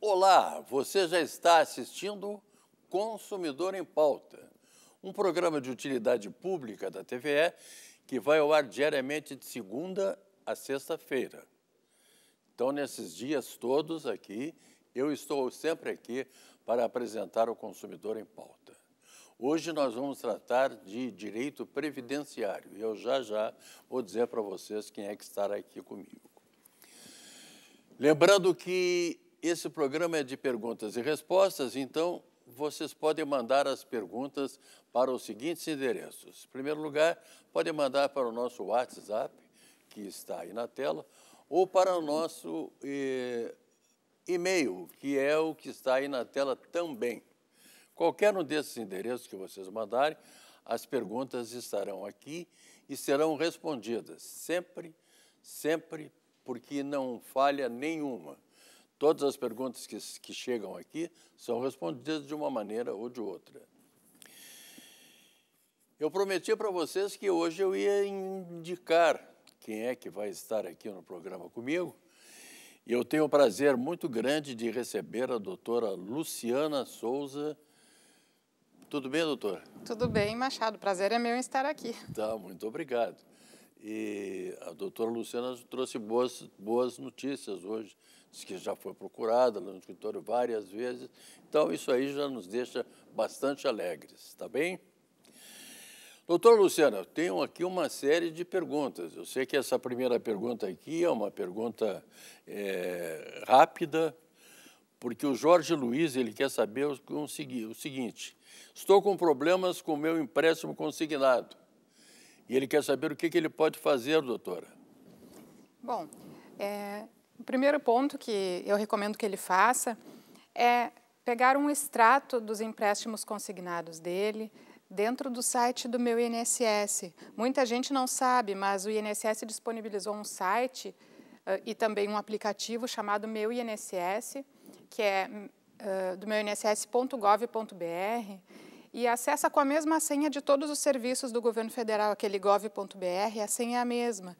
Olá, você já está assistindo Consumidor em Pauta, um programa de utilidade pública da TVE que vai ao ar diariamente de segunda a sexta-feira. Então, nesses dias todos aqui, eu estou sempre aqui para apresentar ao consumidor em pauta. Hoje nós vamos tratar de direito previdenciário e eu já já vou dizer para vocês quem é que estará aqui comigo. Lembrando que esse programa é de perguntas e respostas, então vocês podem mandar as perguntas para os seguintes endereços. Em primeiro lugar, podem mandar para o nosso WhatsApp, que está aí na tela, ou para o nosso eh, e-mail, que é o que está aí na tela também. Qualquer um desses endereços que vocês mandarem, as perguntas estarão aqui e serão respondidas, sempre, sempre, porque não falha nenhuma. Todas as perguntas que, que chegam aqui são respondidas de uma maneira ou de outra. Eu prometi para vocês que hoje eu ia indicar quem é que vai estar aqui no programa comigo e eu tenho o prazer muito grande de receber a doutora Luciana Souza. Tudo bem, doutor? Tudo bem, Machado. Prazer é meu em estar aqui. Tá, muito obrigado. E a doutora Luciana trouxe boas, boas notícias hoje. Diz que já foi procurada no escritório várias vezes. Então, isso aí já nos deixa bastante alegres, tá bem? Doutora Luciana, tenho aqui uma série de perguntas. Eu sei que essa primeira pergunta aqui é uma pergunta é, rápida, porque o Jorge Luiz ele quer saber o seguinte: estou com problemas com o meu empréstimo consignado. E ele quer saber o que, que ele pode fazer, doutora. Bom, é, o primeiro ponto que eu recomendo que ele faça é pegar um extrato dos empréstimos consignados dele, dentro do site do meu INSS. Muita gente não sabe, mas o INSS disponibilizou um site uh, e também um aplicativo chamado Meu INSS, que é uh, do meuinss.gov.br, e acessa com a mesma senha de todos os serviços do governo federal, aquele gov.br, a senha é a mesma.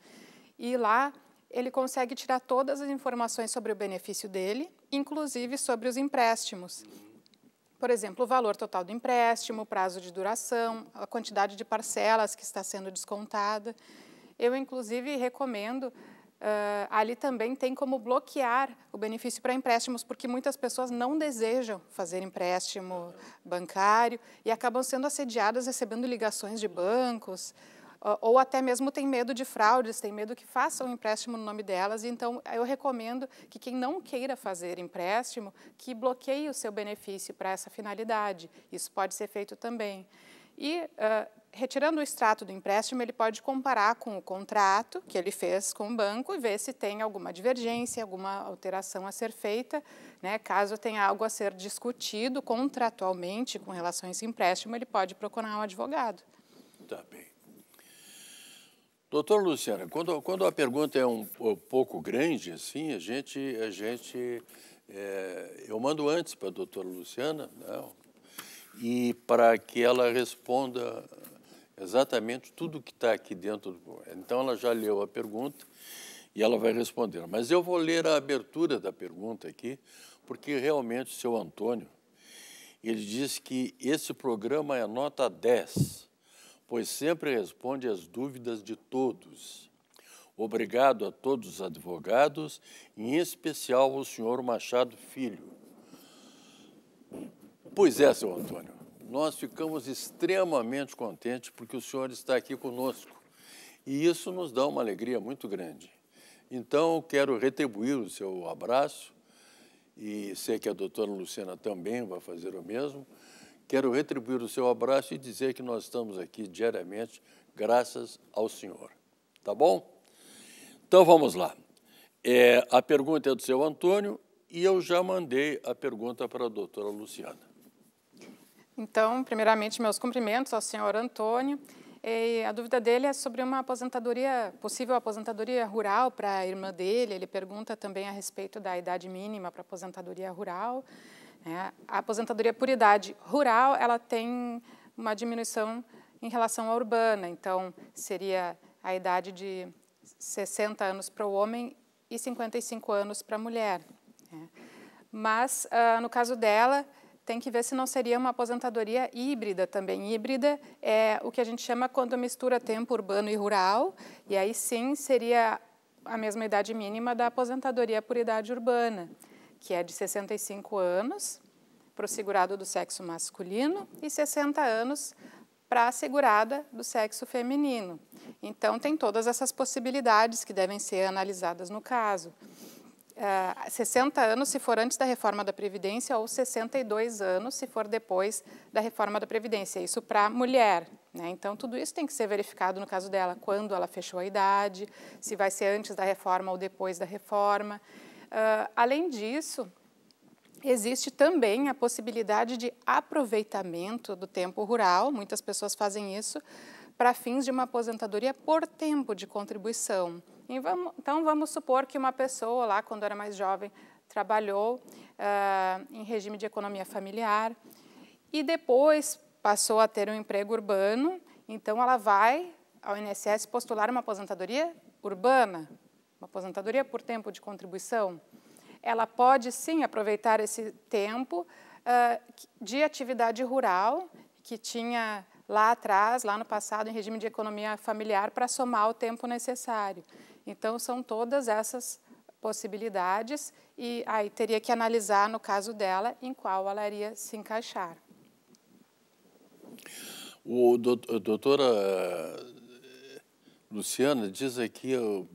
E lá ele consegue tirar todas as informações sobre o benefício dele, inclusive sobre os empréstimos por exemplo, o valor total do empréstimo, o prazo de duração, a quantidade de parcelas que está sendo descontada. Eu, inclusive, recomendo. Uh, ali também tem como bloquear o benefício para empréstimos, porque muitas pessoas não desejam fazer empréstimo bancário e acabam sendo assediadas recebendo ligações de bancos, ou até mesmo tem medo de fraudes, tem medo que façam um empréstimo no nome delas. Então, eu recomendo que quem não queira fazer empréstimo, que bloqueie o seu benefício para essa finalidade. Isso pode ser feito também. E uh, retirando o extrato do empréstimo, ele pode comparar com o contrato que ele fez com o banco e ver se tem alguma divergência, alguma alteração a ser feita. Né? Caso tenha algo a ser discutido contratualmente com relação a esse empréstimo, ele pode procurar um advogado. Tá bem. Doutor Luciana, quando, quando a pergunta é um, um pouco grande, assim, a gente, a gente é, eu mando antes para a doutora Luciana, né, e para que ela responda exatamente tudo que está aqui dentro. Do... Então, ela já leu a pergunta e ela vai responder. Mas eu vou ler a abertura da pergunta aqui, porque realmente o seu Antônio, ele diz que esse programa é nota 10 pois sempre responde às dúvidas de todos. Obrigado a todos os advogados, em especial ao senhor Machado Filho. Pois é, senhor Antônio, nós ficamos extremamente contentes porque o senhor está aqui conosco. E isso nos dá uma alegria muito grande. Então, quero retribuir o seu abraço e sei que a doutora Luciana também vai fazer o mesmo Quero retribuir o seu abraço e dizer que nós estamos aqui diariamente, graças ao Senhor. Tá bom? Então vamos lá. É, a pergunta é do seu Antônio e eu já mandei a pergunta para a doutora Luciana. Então, primeiramente, meus cumprimentos ao senhor Antônio. E a dúvida dele é sobre uma aposentadoria, possível aposentadoria rural para a irmã dele. Ele pergunta também a respeito da idade mínima para aposentadoria rural. Né? A aposentadoria por idade rural ela tem uma diminuição em relação à urbana, então seria a idade de 60 anos para o homem e 55 anos para a mulher. Né? Mas, ah, no caso dela, tem que ver se não seria uma aposentadoria híbrida também. Híbrida é o que a gente chama quando mistura tempo urbano e rural, e aí sim seria a mesma idade mínima da aposentadoria por idade urbana que é de 65 anos para o segurado do sexo masculino e 60 anos para a segurada do sexo feminino. Então, tem todas essas possibilidades que devem ser analisadas no caso. Uh, ah, 60 anos se for antes da reforma da Previdência ou 62 anos se for depois da reforma da Previdência. Isso para a mulher. Né? Então, tudo isso tem que ser verificado no caso dela, quando ela fechou a idade, se vai ser antes da reforma ou depois da reforma. Uh, além disso, existe também a possibilidade de aproveitamento do tempo rural, muitas pessoas fazem isso, para fins de uma aposentadoria por tempo de contribuição. Vamos, então, vamos supor que uma pessoa lá, quando era mais jovem, trabalhou uh, em regime de economia familiar e depois passou a ter um emprego urbano, então ela vai ao INSS postular uma aposentadoria urbana, uma aposentadoria por tempo de contribuição, ela pode sim aproveitar esse tempo uh, de atividade rural que tinha lá atrás, lá no passado, em regime de economia familiar, para somar o tempo necessário. Então, são todas essas possibilidades e aí teria que analisar, no caso dela, em qual ela iria se encaixar. O doutora Luciana diz aqui,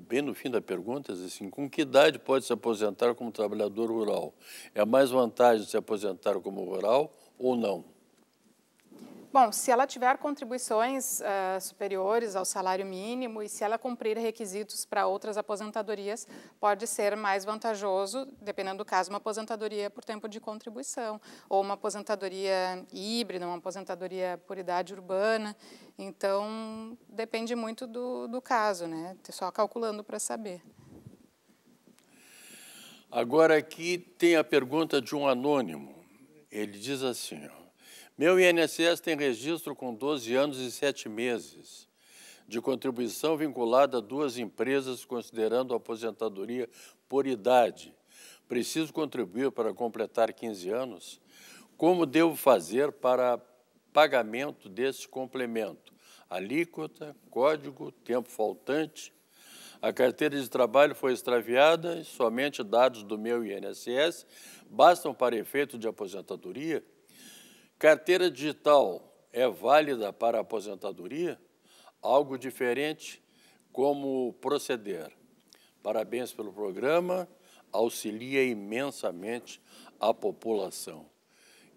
bem no fim da pergunta, assim, com que idade pode se aposentar como trabalhador rural? É mais vantagem se aposentar como rural ou não? Bom, se ela tiver contribuições uh, superiores ao salário mínimo e se ela cumprir requisitos para outras aposentadorias, pode ser mais vantajoso, dependendo do caso, uma aposentadoria por tempo de contribuição, ou uma aposentadoria híbrida, uma aposentadoria por idade urbana. Então, depende muito do, do caso, né? Só calculando para saber. Agora aqui tem a pergunta de um anônimo. Ele diz assim, ó. Meu INSS tem registro com 12 anos e 7 meses de contribuição vinculada a duas empresas, considerando a aposentadoria por idade. Preciso contribuir para completar 15 anos? Como devo fazer para pagamento desse complemento? Alíquota, código, tempo faltante. A carteira de trabalho foi extraviada e somente dados do meu INSS bastam para efeito de aposentadoria? Carteira digital é válida para a aposentadoria? Algo diferente como proceder. Parabéns pelo programa, auxilia imensamente a população.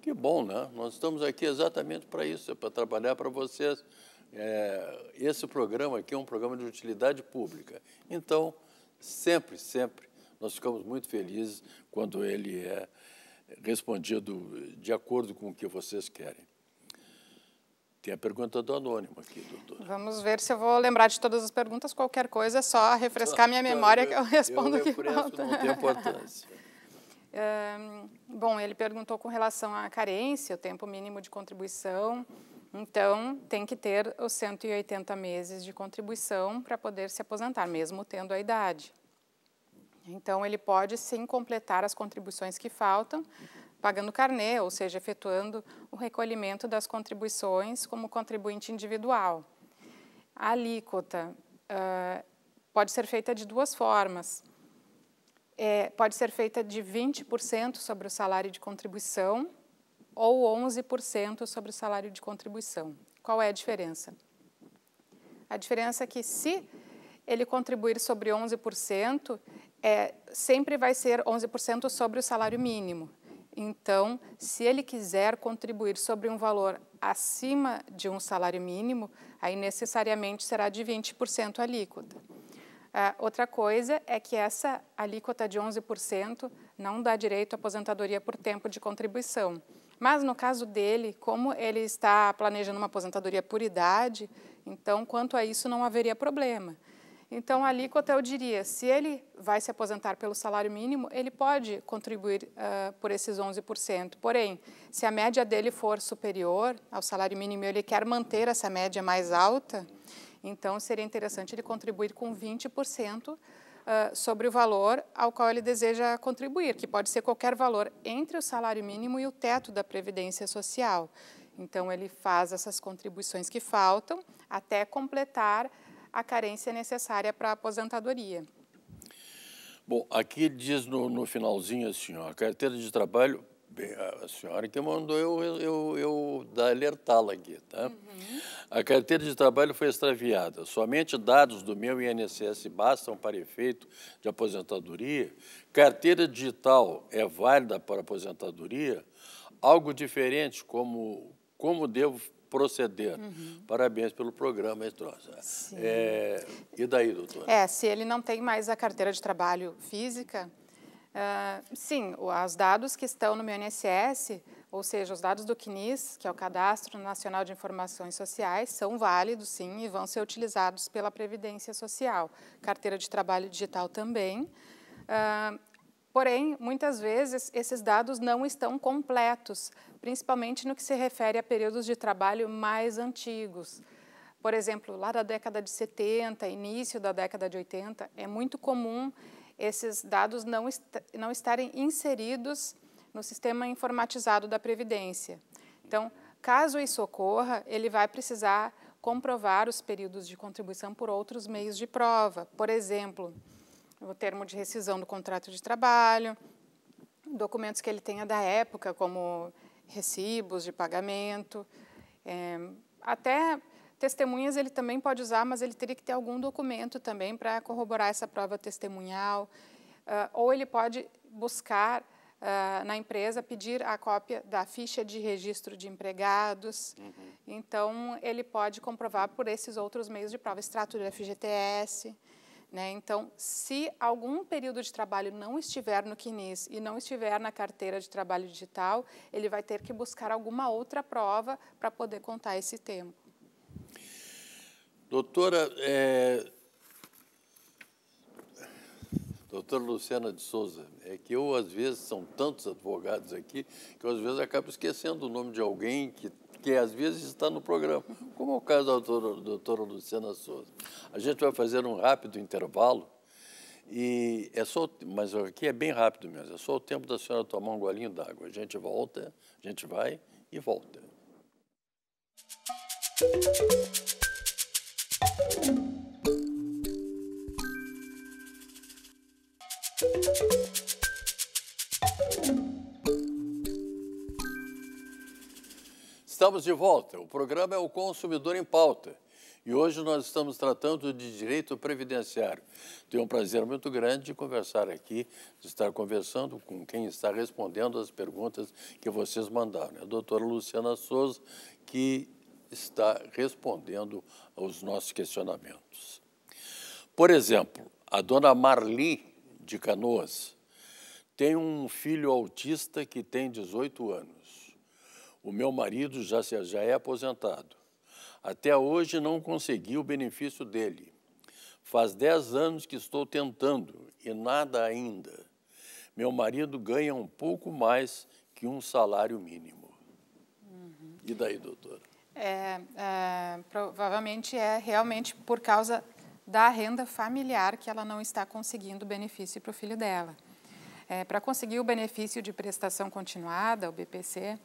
Que bom, né? Nós estamos aqui exatamente para isso, é para trabalhar para vocês. É, esse programa aqui é um programa de utilidade pública. Então, sempre, sempre, nós ficamos muito felizes quando ele é respondido de acordo com o que vocês querem. Tem a pergunta do anônimo aqui, doutor. Vamos ver se eu vou lembrar de todas as perguntas. Qualquer coisa, é só refrescar minha memória que eu respondo eu que falta. Não tem importância. um, bom, ele perguntou com relação à carência, o tempo mínimo de contribuição. Então, tem que ter os 180 meses de contribuição para poder se aposentar, mesmo tendo a idade. Então, ele pode sim completar as contribuições que faltam, pagando carnê, ou seja, efetuando o recolhimento das contribuições como contribuinte individual. A alíquota uh, pode ser feita de duas formas. É, pode ser feita de 20% sobre o salário de contribuição ou 11% sobre o salário de contribuição. Qual é a diferença? A diferença é que se ele contribuir sobre 11%, é, sempre vai ser 11% sobre o salário mínimo. Então, se ele quiser contribuir sobre um valor acima de um salário mínimo, aí necessariamente será de 20% a alíquota. Ah, outra coisa é que essa alíquota de 11% não dá direito à aposentadoria por tempo de contribuição. Mas no caso dele, como ele está planejando uma aposentadoria por idade, então quanto a isso não haveria problema. Então, a alíquota, eu diria, se ele vai se aposentar pelo salário mínimo, ele pode contribuir uh, por esses 11%. Porém, se a média dele for superior ao salário mínimo e ele quer manter essa média mais alta, então seria interessante ele contribuir com 20% Uh, ah, sobre o valor ao qual ele deseja contribuir, que pode ser qualquer valor entre o salário mínimo e o teto da Previdência Social. Então, ele faz essas contribuições que faltam até completar a carência necessária para a aposentadoria. Bom, aqui diz no, no finalzinho assim, ó, a carteira de trabalho, bem, a senhora que mandou eu, eu, eu, alertá-la aqui, tá? Uhum. A carteira de trabalho foi extraviada. Somente dados do meu INSS bastam para efeito de aposentadoria. Carteira digital é válida para aposentadoria? Algo diferente, como, como devo proceder. Uhum. Parabéns pelo programa, Estrosa. É, e daí, doutora? É, se ele não tem mais a carteira de trabalho física, uh, sim, os dados que estão no meu INSS, ou seja, os dados do CNIS, que é o Cadastro Nacional de Informações Sociais, são válidos, sim, e vão ser utilizados pela Previdência Social. Carteira de Trabalho Digital também. Uh, Porém, muitas vezes esses dados não estão completos, principalmente no que se refere a períodos de trabalho mais antigos. Por exemplo, lá da década de 70, início da década de 80, é muito comum esses dados não, est não estarem inseridos no sistema informatizado da Previdência. Então, caso isso ocorra, ele vai precisar comprovar os períodos de contribuição por outros meios de prova. Por exemplo, o termo de rescisão do contrato de trabalho, documentos que ele tenha da época, como recibos de pagamento, é, até testemunhas ele também pode usar, mas ele teria que ter algum documento também para corroborar essa prova testemunhal, uh, ou ele pode buscar Uh, na empresa pedir a cópia da ficha de registro de empregados. Uhum. Então, ele pode comprovar por esses outros meios de prova, extrato do FGTS. Né? Então, se algum período de trabalho não estiver no CNIS e não estiver na carteira de trabalho digital, ele vai ter que buscar alguma outra prova para poder contar esse tempo. Doutora, é, doutora Luciana de Souza, é que eu, às vezes, são tantos advogados aqui, que eu, às vezes, acabo esquecendo o nome de alguém que, que às vezes, está no programa, como é o caso da doutora, doutora Luciana Souza. A gente vai fazer um rápido intervalo, e é só, mas aqui é bem rápido mesmo, é só o tempo da senhora tomar um golinho d'água. A gente volta, a gente vai e volta. Estamos de volta. O programa é o Consumidor em Pauta. E hoje nós estamos tratando de direito previdenciário. Tenho um prazer muito grande de conversar aqui, de estar conversando com quem está respondendo as perguntas que vocês mandaram. É a doutora Luciana Souza, que está respondendo aos nossos questionamentos. Por exemplo, a dona Marli de Canoas tem um filho autista que tem 18 anos. O meu marido já, já é aposentado. Até hoje não consegui o benefício dele. Faz dez anos que estou tentando e nada ainda. Meu marido ganha um pouco mais que um salário mínimo. Uhum. E daí, doutora? É, é, provavelmente é realmente por causa da renda familiar que ela não está conseguindo benefício para o filho dela. É, para conseguir o benefício de prestação continuada, o BPC,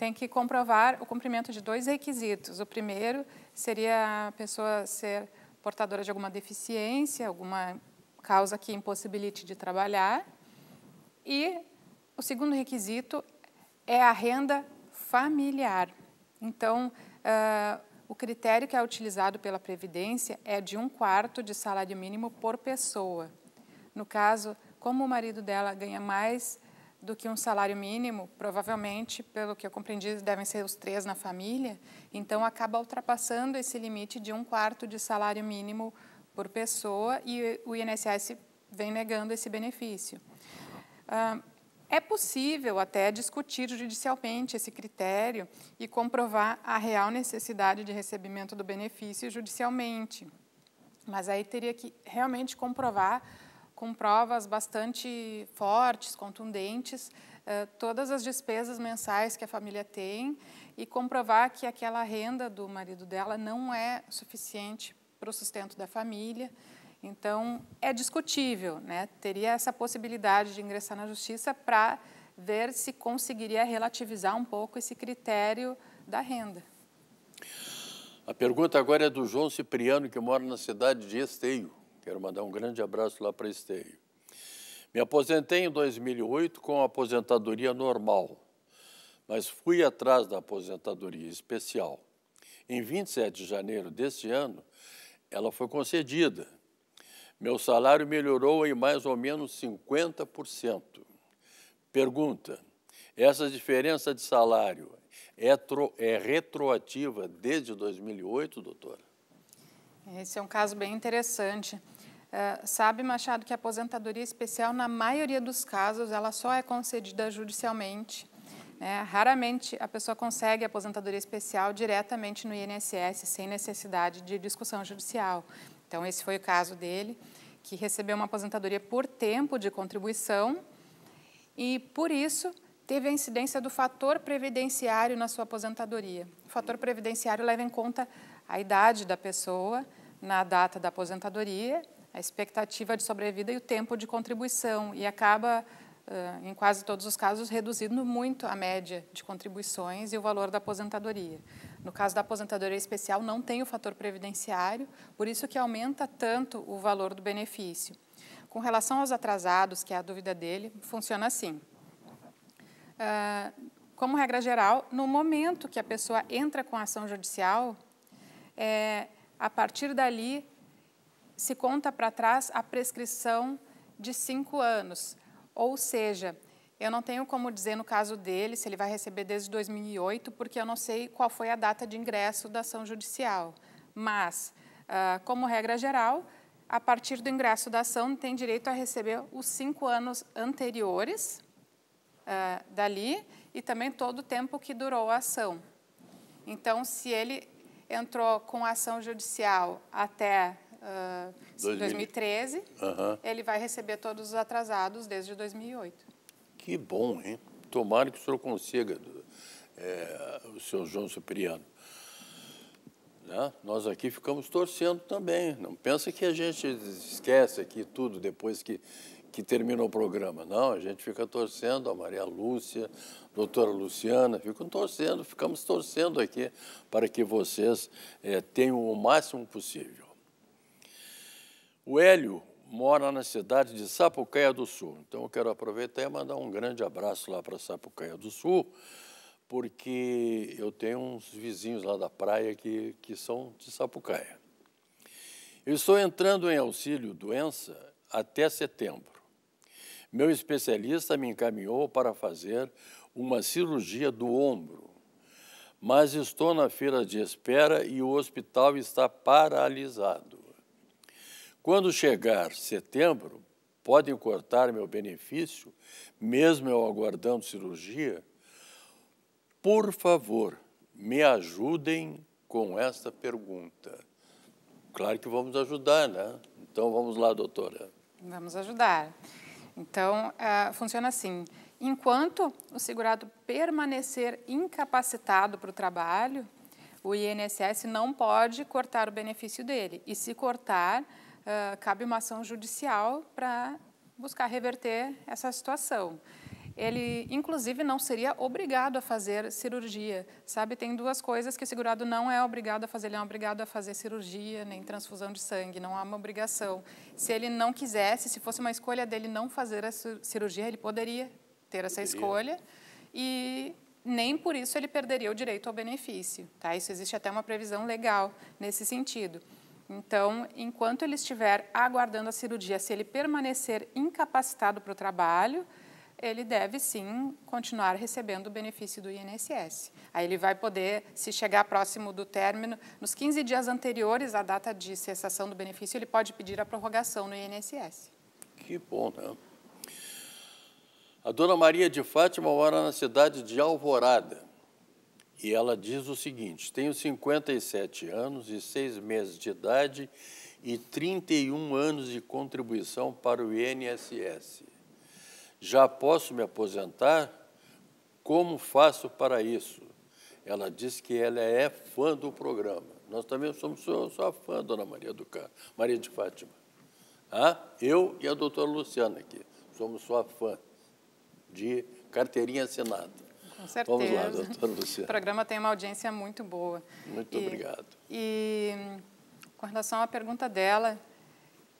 tem que comprovar o cumprimento de dois requisitos. O primeiro seria a pessoa ser portadora de alguma deficiência, alguma causa que impossibilite de trabalhar. E o segundo requisito é a renda familiar. Então, uh, o critério que é utilizado pela Previdência é de um quarto de salário mínimo por pessoa. No caso, como o marido dela ganha mais do que um salário mínimo, provavelmente, pelo que eu compreendi, devem ser os três na família, então acaba ultrapassando esse limite de um quarto de salário mínimo por pessoa e o INSS vem negando esse benefício. Ah, é possível até discutir judicialmente esse critério e comprovar a real necessidade de recebimento do benefício judicialmente, mas aí teria que realmente comprovar com provas bastante fortes, contundentes, eh, todas as despesas mensais que a família tem e comprovar que aquela renda do marido dela não é suficiente para o sustento da família. Então, é discutível, né? teria essa possibilidade de ingressar na justiça para ver se conseguiria relativizar um pouco esse critério da renda. A pergunta agora é do João Cipriano, que mora na cidade de Esteio. Quero mandar um grande abraço lá para Esteio. Me aposentei em 2008 com aposentadoria normal, mas fui atrás da aposentadoria especial. Em 27 de janeiro deste ano, ela foi concedida. Meu salário melhorou em mais ou menos 50%. Pergunta: essa diferença de salário é, tro, é retroativa desde 2008, doutora? Esse é um caso bem interessante. Eh, sabe, Machado, que a aposentadoria especial, na maioria dos casos, ela só é concedida judicialmente. Né? Raramente a pessoa consegue a aposentadoria especial diretamente no INSS, sem necessidade de discussão judicial. Então, esse foi o caso dele, que recebeu uma aposentadoria por tempo de contribuição e, por isso, teve a incidência do fator previdenciário na sua aposentadoria. O fator previdenciário leva em conta a idade da pessoa na data da aposentadoria a expectativa de sobrevida e o tempo de contribuição, e acaba, em quase todos os casos, reduzindo muito a média de contribuições e o valor da aposentadoria. No caso da aposentadoria especial, não tem o fator previdenciário, por isso que aumenta tanto o valor do benefício. Com relação aos atrasados, que é a dúvida dele, funciona assim. como regra geral, no momento que a pessoa entra com a ação judicial, é, a partir dali se conta para trás a prescrição de cinco anos. Ou seja, eu não tenho como dizer no caso dele se ele vai receber desde 2008, porque eu não sei qual foi a data de ingresso da ação judicial. Mas, ah, como regra geral, a partir do ingresso da ação tem direito a receber os cinco anos anteriores ah, dali e também todo o tempo que durou a ação. Então, se ele entrou com a ação judicial até uh, 2013, uhum. ele vai receber todos os atrasados desde 2008. Que bom, hein? Tomara que o senhor consiga, é, o senhor João Supriano. Né? Nós aqui ficamos torcendo também. Não pensa que a gente esquece aqui tudo depois que, que termina o programa. Não, a gente fica torcendo, a Maria Lúcia, a doutora Luciana, ficam torcendo, ficamos torcendo aqui para que vocês é, tenham o máximo possível. O Hélio mora na cidade de Sapucaia do Sul. Então eu quero aproveitar e mandar um grande abraço lá para Sapucaia do Sul, porque eu tenho uns vizinhos lá da praia que, que são de Sapucaia. Eu estou entrando em auxílio doença até setembro. Meu especialista me encaminhou para fazer uma cirurgia do ombro, mas estou na fila de espera e o hospital está paralisado. Quando chegar setembro, podem cortar meu benefício, mesmo eu aguardando cirurgia? Por favor, me ajudem com esta pergunta. Claro que vamos ajudar, né? Então vamos lá, doutora. Vamos ajudar. Então, uh, funciona assim: enquanto o segurado permanecer incapacitado para o trabalho, o INSS não pode cortar o benefício dele. E se cortar, ah, cabe uma ação judicial para buscar reverter essa situação. Ele, inclusive, não seria obrigado a fazer cirurgia, sabe? Tem duas coisas que o segurado não é obrigado a fazer. Ele não é obrigado a fazer cirurgia, nem transfusão de sangue, não há uma obrigação. Se ele não quisesse, se fosse uma escolha dele não fazer a cirurgia, ele poderia ter essa escolha e nem por isso ele perderia o direito ao benefício, tá? Isso existe até uma previsão legal nesse sentido. Então, enquanto ele estiver aguardando a cirurgia, se ele permanecer incapacitado para o trabalho, ele deve sim continuar recebendo o benefício do INSS. Aí ele vai poder, se chegar próximo do término, nos 15 dias anteriores à data de cessação do benefício, ele pode pedir a prorrogação no INSS. Que bom, né? A dona Maria de Fátima mora na cidade de Alvorada. E ela diz o seguinte: tenho 57 anos e seis meses de idade e 31 anos de contribuição para o INSS. Já posso me aposentar? Como faço para isso? Ela diz que ela é fã do programa. Nós também somos só, só fã, dona Maria do Carmo, Maria de Fátima. Ah, eu e a doutora Luciana aqui somos sua fã de carteirinha assinada. Com certeza. Vamos lá, doutora Luciana. O programa tem uma audiência muito boa. Muito e, obrigado. E com relação à pergunta dela,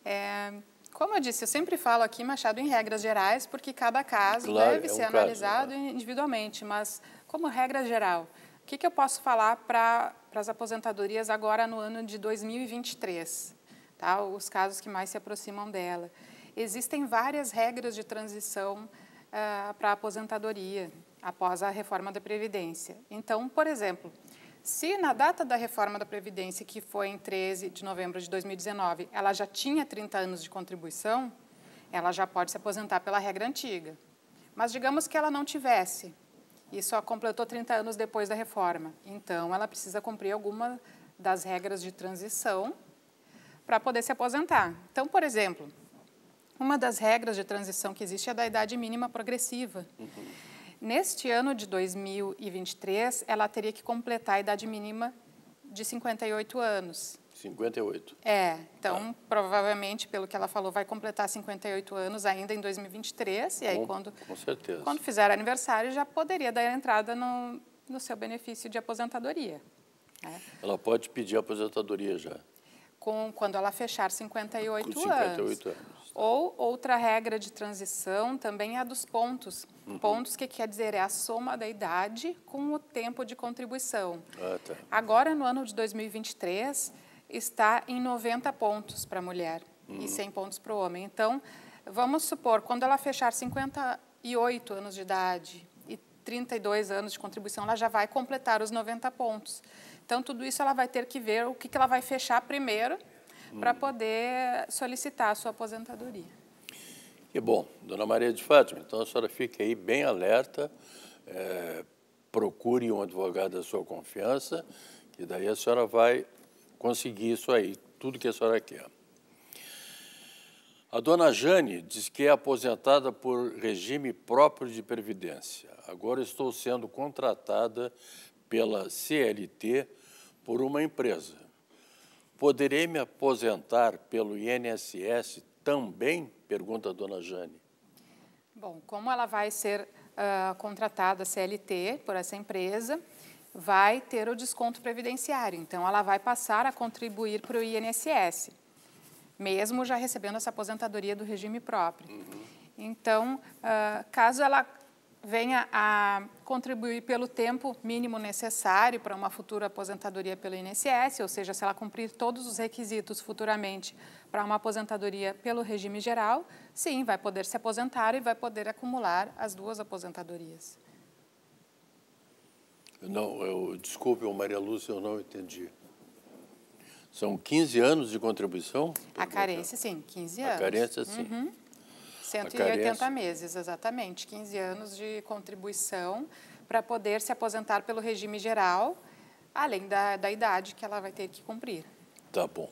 é, como eu disse, eu sempre falo aqui Machado em regras gerais, porque cada caso claro, deve é ser analisado individualmente, mas como regra geral, o que, que eu posso falar para as aposentadorias agora no ano de 2023? Tá? Os casos que mais se aproximam dela. Existem várias regras de transição uh, ah, para a aposentadoria após a reforma da Previdência. Então, por exemplo, se na data da reforma da Previdência, que foi em 13 de novembro de 2019, ela já tinha 30 anos de contribuição, ela já pode se aposentar pela regra antiga. Mas digamos que ela não tivesse e só completou 30 anos depois da reforma. Então, ela precisa cumprir alguma das regras de transição para poder se aposentar. Então, por exemplo, uma das regras de transição que existe é a da idade mínima progressiva. Uhum. Neste ano de 2023, ela teria que completar a idade mínima de 58 anos. 58. É, então ah. provavelmente, pelo que ela falou, vai completar 58 anos ainda em 2023. E aí, com, quando, com certeza. quando fizer aniversário, já poderia dar entrada no, no seu benefício de aposentadoria. Né? Ela pode pedir aposentadoria já. Com, quando ela fechar 58, 58 anos. anos. Tá. Ou outra regra de transição também é a dos pontos. Pontos, uhum. Pontos que quer dizer é a soma da idade com o tempo de contribuição. Ah, tá. Agora, no ano de 2023, está em 90 pontos para a mulher uhum. e 100 pontos para o homem. Então, vamos supor, quando ela fechar 58 anos de idade e 32 anos de contribuição, ela já vai completar os 90 pontos. Então, tudo isso ela vai ter que ver o que, que ela vai fechar primeiro para uhum. poder solicitar a sua aposentadoria. Que bom, Dona Maria de Fátima, então a senhora fique aí bem alerta, é, procure um advogado da sua confiança, que daí a senhora vai conseguir isso aí, tudo que a senhora quer. A dona Jane diz que é aposentada por regime próprio de previdência. Agora estou sendo contratada pela CLT por uma empresa. Poderei me aposentar pelo INSS também? Pergunta a dona Jane. Bom, como ela vai ser uh, contratada CLT por essa empresa, vai ter o desconto previdenciário. Então, ela vai passar a contribuir para o INSS, mesmo já recebendo essa aposentadoria do regime próprio. Uhum. Então, uh, caso ela venha a contribuir pelo tempo mínimo necessário para uma futura aposentadoria pelo INSS, ou seja, se ela cumprir todos os requisitos futuramente para uma aposentadoria pelo regime geral, sim, vai poder se aposentar e vai poder acumular as duas aposentadorias. Não, eu, desculpe, Maria Lúcia, eu não entendi. São 15 anos de contribuição? A carência, sim, 15 anos. A carência, sim. Uhum. 180 meses, exatamente. 15 anos de contribuição para poder se aposentar pelo regime geral, além da, da idade que ela vai ter que cumprir. Tá bom.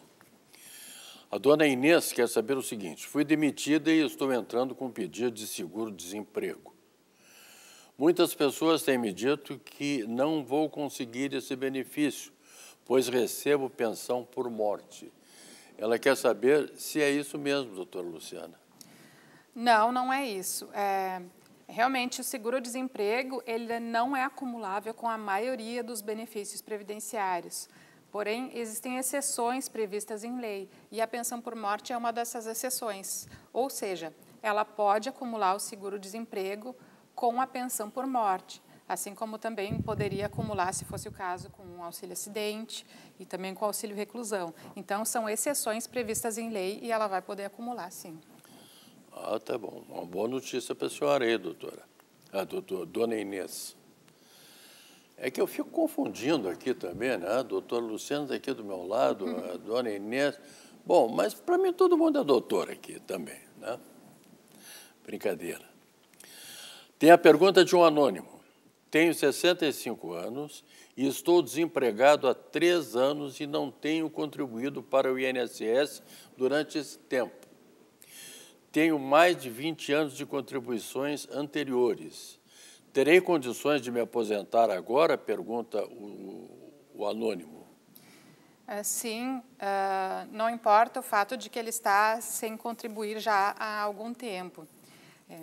A dona Inês quer saber o seguinte: fui demitida e estou entrando com um pedido de seguro-desemprego. Muitas pessoas têm me dito que não vou conseguir esse benefício, pois recebo pensão por morte. Ela quer saber se é isso mesmo, doutora Luciana. Não, não é isso. É, realmente, o seguro-desemprego ele não é acumulável com a maioria dos benefícios previdenciários. Porém, existem exceções previstas em lei, e a pensão por morte é uma dessas exceções. Ou seja, ela pode acumular o seguro-desemprego com a pensão por morte, assim como também poderia acumular, se fosse o caso, com o auxílio acidente e também com o auxílio reclusão. Então, são exceções previstas em lei e ela vai poder acumular, sim. Ah, tá bom. Uma boa notícia para a senhora aí, doutora. A ah, doutora, dona Inês. É que eu fico confundindo aqui também, né? Doutor Luciano tá aqui do meu lado, uhum. a dona Inês. Bom, mas para mim todo mundo é doutor aqui também, né? Brincadeira. Tem a pergunta de um anônimo. Tenho 65 anos e estou desempregado há três anos e não tenho contribuído para o INSS durante esse tempo. Tenho mais de 20 anos de contribuições anteriores Terei condições de me aposentar agora? Pergunta o, o anônimo. É, sim, uh, não importa o fato de que ele está sem contribuir já há algum tempo. É,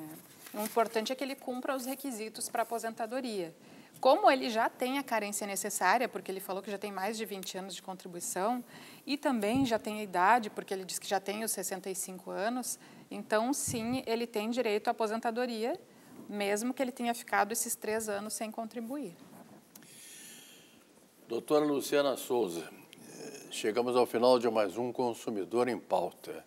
o importante é que ele cumpra os requisitos para aposentadoria. Como ele já tem a carência necessária, porque ele falou que já tem mais de 20 anos de contribuição, e também já tem a idade, porque ele disse que já tem os 65 anos, então, sim, ele tem direito à aposentadoria mesmo que ele tenha ficado esses três anos sem contribuir. Doutora Luciana Souza, eh, chegamos ao final de mais um Consumidor em Pauta.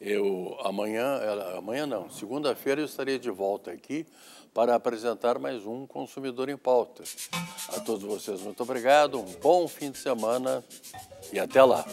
Eu amanhã, eh, amanhã não, segunda-feira eu estarei de volta aqui para apresentar mais um Consumidor em Pauta. A todos vocês, muito obrigado, um bom fim de semana e até lá.